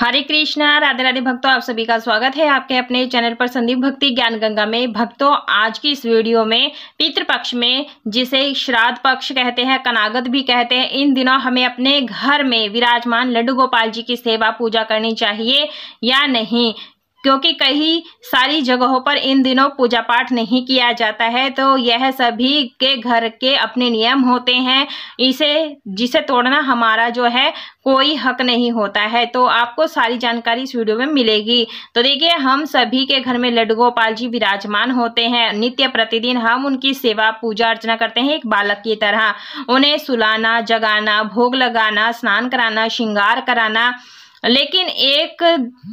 हरे कृष्णा राधे राधे भक्तों आप सभी का स्वागत है आपके अपने चैनल पर संदीप भक्ति ज्ञान गंगा में भक्तों आज की इस वीडियो में पितृपक्ष में जिसे श्राद्ध पक्ष कहते हैं कनागत भी कहते हैं इन दिनों हमें अपने घर में विराजमान लड्डू गोपाल जी की सेवा पूजा करनी चाहिए या नहीं क्योंकि कई सारी जगहों पर इन दिनों पूजा पाठ नहीं किया जाता है तो यह सभी के घर के अपने नियम होते हैं इसे जिसे तोड़ना हमारा जो है कोई हक नहीं होता है तो आपको सारी जानकारी इस वीडियो में मिलेगी तो देखिए हम सभी के घर में लड्डू गोपाल जी विराजमान होते हैं नित्य प्रतिदिन हम उनकी सेवा पूजा अर्चना करते हैं एक बालक की तरह उन्हें सुलाना जगाना भोग लगाना स्नान कराना श्रृंगार कराना लेकिन एक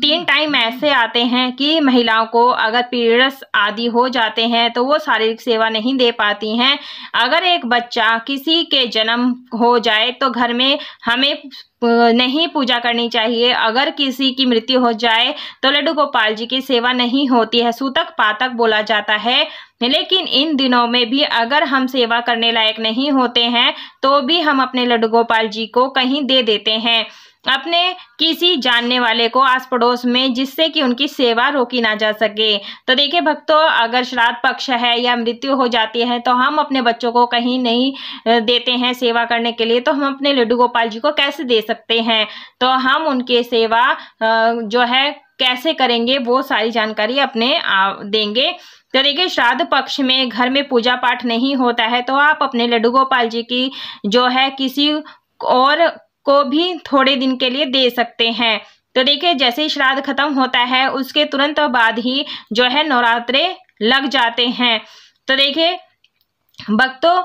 तीन टाइम ऐसे आते हैं कि महिलाओं को अगर पीरियड्स आदि हो जाते हैं तो वो शारीरिक सेवा नहीं दे पाती हैं अगर एक बच्चा किसी के जन्म हो जाए तो घर में हमें नहीं पूजा करनी चाहिए अगर किसी की मृत्यु हो जाए तो लड्डू गोपाल जी की सेवा नहीं होती है सूतक पातक बोला जाता है लेकिन इन दिनों में भी अगर हम सेवा करने लायक नहीं होते हैं तो भी हम अपने लड्डू गोपाल जी को कहीं दे देते हैं अपने किसी जानने वाले को आस पड़ोस में जिससे कि उनकी सेवा रोकी ना जा सके तो देखिए भक्तों अगर श्राद्ध पक्ष है या मृत्यु हो जाती है तो हम अपने बच्चों को कहीं नहीं देते हैं सेवा करने के लिए तो हम अपने लड्डू गोपाल जी को कैसे दे सकते हैं तो हम उनके सेवा जो है कैसे करेंगे वो सारी जानकारी अपने देंगे तो देखिए श्राद्ध पक्ष में घर में पूजा पाठ नहीं होता है तो आप अपने लड्डू गोपाल जी की जो है किसी और को भी थोड़े दिन के लिए दे सकते हैं तो देखिए जैसे ही श्राद्ध खत्म होता है उसके तुरंत बाद ही जो है नवरात्रे लग जाते हैं तो देखिए भक्तों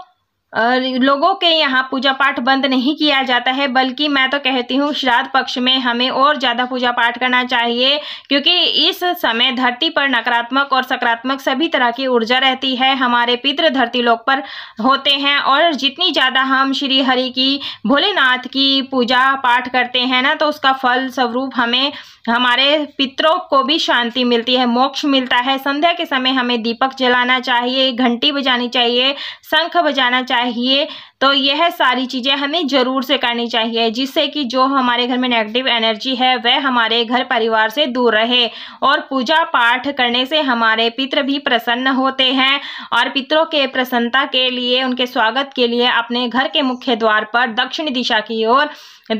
लोगों के यहाँ पूजा पाठ बंद नहीं किया जाता है बल्कि मैं तो कहती हूँ श्राद्ध पक्ष में हमें और ज़्यादा पूजा पाठ करना चाहिए क्योंकि इस समय धरती पर नकारात्मक और सकारात्मक सभी तरह की ऊर्जा रहती है हमारे पितृ धरती लोक पर होते हैं और जितनी ज़्यादा हम श्री हरि की भोलेनाथ की पूजा पाठ करते हैं ना तो उसका फल स्वरूप हमें हमारे पितरों को भी शांति मिलती है मोक्ष मिलता है संध्या के समय हमें दीपक जलाना चाहिए घंटी बजानी चाहिए शंख बजाना चाहिए चाहिए तो यह सारी चीज़ें हमें ज़रूर से करनी चाहिए जिससे कि जो हमारे घर में नेगेटिव एनर्जी है वह हमारे घर परिवार से दूर रहे और पूजा पाठ करने से हमारे पितृ भी प्रसन्न होते हैं और पितरों के प्रसन्नता के लिए उनके स्वागत के लिए अपने घर के मुख्य द्वार पर दक्षिण दिशा की ओर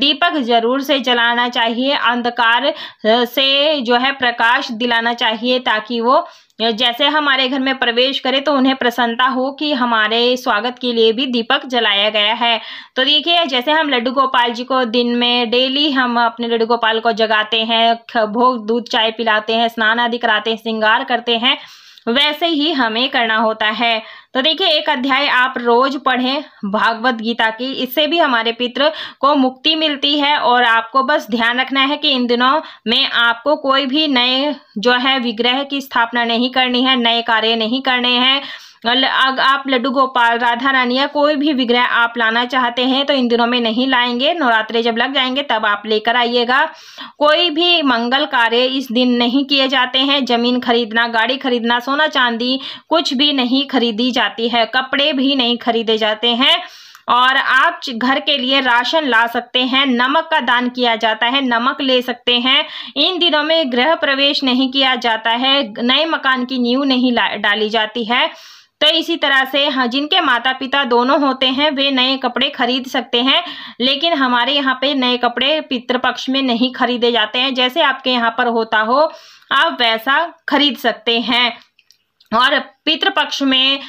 दीपक जरूर से जलाना चाहिए अंधकार से जो है प्रकाश दिलाना चाहिए ताकि वो जैसे हमारे घर में प्रवेश करें तो उन्हें प्रसन्नता हो कि हमारे स्वागत के लिए भी दीपक जलाया गया है तो देखिए जैसे हम लड्डू गोपाल जी को दिन में डेली हम अपने लड्डू गोपाल को जगाते हैं भोग दूध चाय पिलाते हैं स्नान आदि कराते हैं श्रृंगार करते हैं वैसे ही हमें करना होता है तो देखिए एक अध्याय आप रोज पढ़ें भागवत गीता की इससे भी हमारे पितृ को मुक्ति मिलती है और आपको बस ध्यान रखना है कि इन दिनों में आपको कोई भी नए जो है विग्रह की स्थापना नहीं करनी है नए कार्य नहीं करने हैं आप लड्डू गोपाल राधा रानी या कोई भी विग्रह आप लाना चाहते हैं तो इन दिनों में नहीं लाएंगे नवरात्रे जब लग जाएंगे तब आप लेकर आइएगा कोई भी मंगल कार्य इस दिन नहीं किए जाते हैं जमीन खरीदना गाड़ी खरीदना सोना चांदी कुछ भी नहीं खरीदी जाती है कपड़े भी नहीं खरीदे जाते हैं और आप घर के लिए राशन ला सकते हैं नमक का दान किया जाता है नमक ले सकते हैं इन दिनों में गृह प्रवेश नहीं किया जाता है नए मकान की नींव नहीं डाली जाती है तो इसी तरह से हाँ जिनके माता पिता दोनों होते हैं वे नए कपड़े खरीद सकते हैं लेकिन हमारे यहाँ पे नए कपड़े पितृपक्ष में नहीं खरीदे जाते हैं जैसे आपके यहाँ पर होता हो आप वैसा खरीद सकते हैं और पितृपक्ष में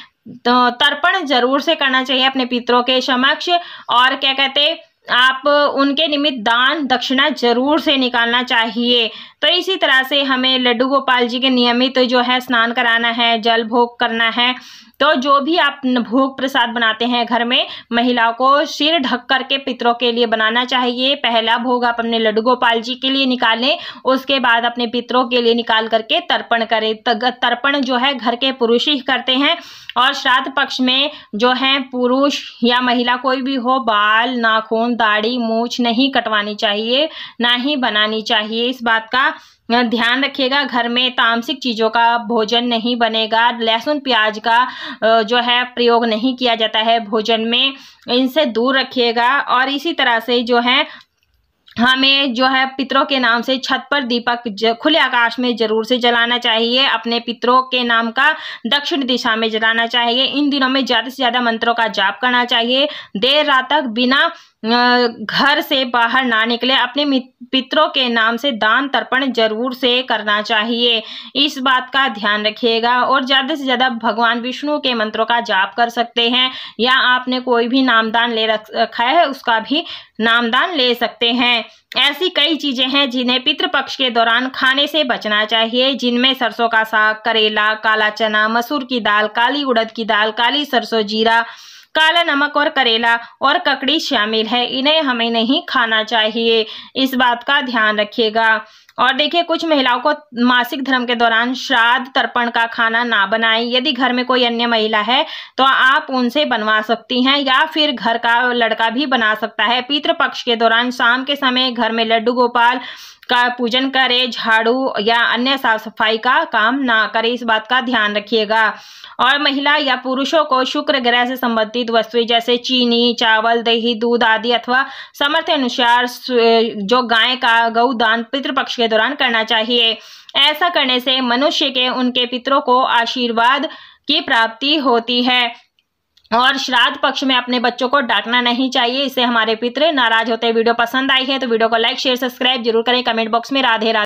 तो तर्पण जरूर से करना चाहिए अपने पितरों के समक्ष और क्या कहते आप उनके निमित्त दान दक्षिणा जरूर से निकालना चाहिए तो इसी तरह से हमें लड्डू गोपाल जी के नियमित तो जो है स्नान कराना है जल भोग करना है तो जो भी आप भोग प्रसाद बनाते हैं घर में महिलाओं को सिर ढक कर के पितरों के लिए बनाना चाहिए पहला भोग आप अपने लड्डू गोपाल जी के लिए निकालें उसके बाद अपने पितरों के लिए निकाल करके तर्पण करें तर्पण जो है घर के पुरुष ही करते हैं और श्राद्ध पक्ष में जो है पुरुष या महिला कोई भी हो बाल नाखून दाढ़ी मूछ नहीं कटवानी चाहिए ना ही बनानी चाहिए इस बात का ध्यान रखिएगा घर में तामसिक चीज़ों का भोजन नहीं बनेगा लहसुन प्याज का जो है प्रयोग नहीं किया जाता है भोजन में इनसे दूर रखिएगा और इसी तरह से जो है हमें जो है पितरों के नाम से छत पर दीपक खुले आकाश में जरूर से जलाना चाहिए अपने पितरों के नाम का दक्षिण दिशा में जलाना चाहिए इन दिनों में ज़्यादा से ज़्यादा मंत्रों का जाप करना चाहिए देर रात तक बिना घर से बाहर ना निकले अपने पितरों के नाम से दान तर्पण जरूर से करना चाहिए इस बात का ध्यान रखिएगा और ज़्यादा से ज़्यादा भगवान विष्णु के मंत्रों का जाप कर सकते हैं या आपने कोई भी नामदान ले रखा है उसका भी नामदान ले सकते हैं ऐसी कई चीज़ें हैं जिन्हें पितृपक्ष के दौरान खाने से बचना चाहिए जिनमें सरसों का साग करेला काला चना मसूर की दाल काली उड़द की दाल काली सरसों जीरा काला नमक और करेला और ककड़ी शामिल है इन्हें हमें नहीं खाना चाहिए इस बात का ध्यान रखिएगा और देखिए कुछ महिलाओं को मासिक धर्म के दौरान श्राद्ध तर्पण का खाना ना बनाएं यदि घर में कोई अन्य महिला है तो आप उनसे बनवा सकती हैं या फिर घर का लड़का भी बना सकता है पितृपक्ष पक्ष के दौरान शाम के समय घर में लड्डू गोपाल का पूजन करें झाड़ू या अन्य साफ सफाई का काम ना करें इस बात का ध्यान रखिएगा और महिला या पुरुषों को शुक्र ग्रह से संबंधित वस्तुएं जैसे चीनी चावल दही दूध आदि अथवा समर्थ अनुसार जो गाय का गौदान पितृपक्ष के दौरान करना चाहिए ऐसा करने से मनुष्य के उनके पितरों को आशीर्वाद की प्राप्ति होती है और श्राद्ध पक्ष में अपने बच्चों को डांटना नहीं चाहिए इससे हमारे पितर नाराज होते हैं वीडियो पसंद आई है तो वीडियो को लाइक शेयर सब्सक्राइब जरूर करें कमेंट बॉक्स में राधे राधे